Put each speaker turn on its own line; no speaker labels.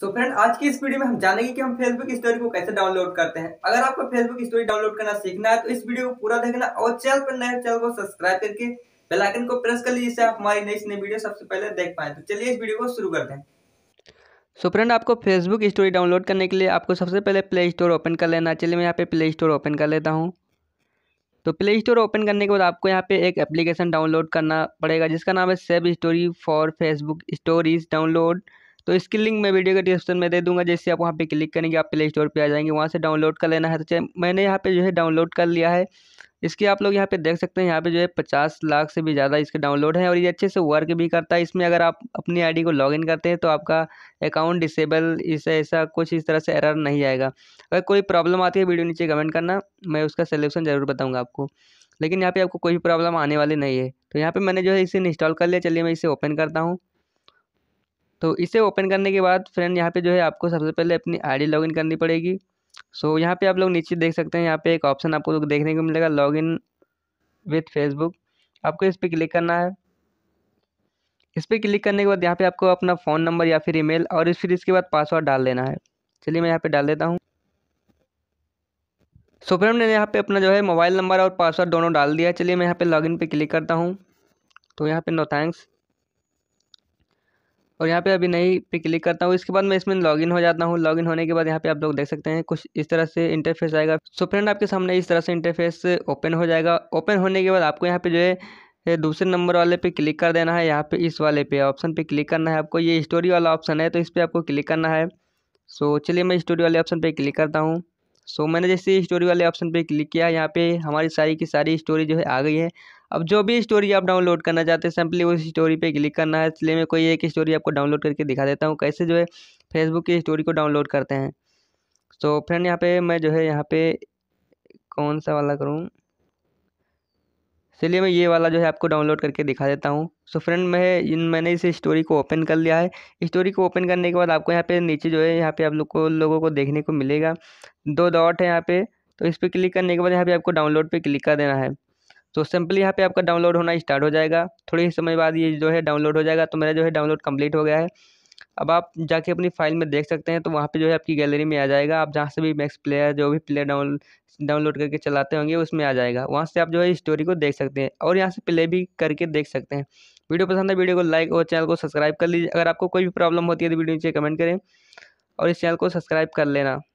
सो so friend आज की इस वीडियो में हम जानेंगे कि हम फेसबुक स्टोरी को कैसे डाउनलोड करते हैं अगर आपको फेसबुक स्टोरी डाउनलोड करना सीखना है तो इस वीडियो को पूरा देखना और चैनल पर नए चैनल को सब्सक्राइब करके बेल आइकन को प्रेस कर लीजिए आप हमारी नई नई वीडियो सबसे पहले देख पाए तो चलिए इस वीडियो को शुरू करते हैं सो so फ्रेंड आपको फेसबुक स्टोरी डाउनलोड करने के लिए आपको सबसे पहले प्ले स्टोर ओपन कर लेना चलिए मैं यहाँ पे प्ले स्टोर ओपन कर लेता हूँ तो प्ले स्टोर ओपन करने के बाद आपको यहाँ पे एक एप्लीकेशन डाउनलोड करना पड़ेगा जिसका नाम है save story for Facebook stories download तो इसकी लिंक मैं वीडियो के डिस्क्रिप्शन में दे दूंगा जैसे आप वहाँ पे क्लिक करेंगे आप प्ले स्टोर पर आ जाएंगे वहाँ से डाउनलोड कर लेना है तो चाहे मैंने यहाँ पे जो है डाउनलोड कर लिया है इसके आप लोग यहाँ पे देख सकते हैं यहाँ पे जो है पचास लाख से भी ज़्यादा इसके डाउनलोड है और ये अच्छे से वर्क भी करता है इसमें अगर आप अपनी आईडी को लॉगिन करते हैं तो आपका अकाउंट डिसेबल इस ऐसा कुछ इस तरह से एरर नहीं आएगा अगर कोई प्रॉब्लम आती है वीडियो नीचे कमेंट करना मैं उसका सलूशन ज़रूर बताऊँगा आपको लेकिन यहाँ पर आपको कोई भी प्रॉब्लम आने वाली नहीं है तो यहाँ पर मैंने जो है इसे इंस्टॉल कर लिया चलिए मैं इसे ओपन करता हूँ तो इसे ओपन करने के बाद फ्रेंड यहाँ पे जो है आपको सबसे पहले अपनी आईडी लॉगिन करनी पड़ेगी सो so, यहाँ पे आप लोग नीचे देख सकते हैं यहाँ पे एक ऑप्शन आपको लोग देखने को मिलेगा लॉग इन विथ फेसबुक आपको इस पर क्लिक करना है इस पर क्लिक करने के बाद यहाँ पे आपको अपना फ़ोन नंबर या फिर ईमेल और फिर इसके बाद पासवर्ड डाल देना है चलिए मैं यहाँ पे डाल देता हूँ सो so, फ्रेंड मैंने यहाँ पे अपना जो है मोबाइल नंबर और पासवर्ड दोनों डाल दिया चलिए मैं यहाँ पे लॉगिन पे क्लिक करता हूँ तो यहाँ पे नो थैंक्स और यहाँ पे अभी नहीं पे क्लिक करता हूँ इसके बाद मैं इसमें लॉगिन हो जाता हूँ लॉगिन होने के बाद यहाँ पे आप लोग देख सकते हैं कुछ इस तरह से इंटरफेस आएगा सो फ्रेंड आपके सामने इस तरह से इंटरफेस ओपन हो जाएगा ओपन होने के बाद आपको यहाँ पे जो है दूसरे नंबर वाले पे क्लिक कर देना है यहाँ पे इस वाले पे ऑप्शन पे क्लिक करना है आपको ये स्टोरी वाला ऑप्शन है तो इस पर आपको क्लिक करना है सो चलिए मैं स्टोरी वाले ऑप्शन पर क्लिक करता हूँ सो मैंने जैसे स्टोरी वाले ऑप्शन पर क्लिक किया यहाँ पे हमारी सारी की सारी स्टोरी जो है आ गई है अब जो भी स्टोरी आप डाउनलोड करना चाहते हैं सिंपली उस स्टोरी पे क्लिक करना है इसलिए मैं कोई एक स्टोरी आपको डाउनलोड करके दिखा देता हूँ कैसे जो है फेसबुक की स्टोरी को डाउनलोड करते हैं तो फ्रेंड यहाँ पे मैं जो है यहाँ पे कौन सा वाला करूँ चलिए मैं ये वाला जो है आपको डाउनलोड करके दिखा देता हूँ सो फ्रेंड मैं इन मैंने इस स्टोरी को ओपन कर लिया है स्टोरी को ओपन करने के बाद आपको यहाँ पे नीचे जो है यहाँ पे आप लोग को लोगों को देखने को मिलेगा दो डॉट है यहाँ पे तो इस पर क्लिक करने के बाद यहाँ पे आपको डाउनलोड पे क्लिक कर देना है तो सिंपली यहाँ पे आपका डाउनलोड होना स्टार्ट हो जाएगा थोड़ी ही समय बाद ये जो है डाउनलोड हो जाएगा तो मेरा जो है डाउनलोड कंप्लीट हो गया है अब आप जाके अपनी फाइल में देख सकते हैं तो वहाँ पे जो है आपकी गैलरी में आ जाएगा आप जहाँ से भी मैक्स प्लेयर जो भी प्लेयर डाउन डाउनलोड करके चलाते होंगे उसमें आ जाएगा वहाँ से आप जो है स्टोरी को देख सकते हैं और यहाँ से प्ले भी करके देख सकते हैं वीडियो पसंद है वीडियो को लाइक और चैनल को सब्सक्राइब कर लीजिए अगर आपको कोई भी प्रॉब्लम होती है तो वीडियो नीचे कमेंट करें और इस चैनल को सब्सक्राइब कर लेना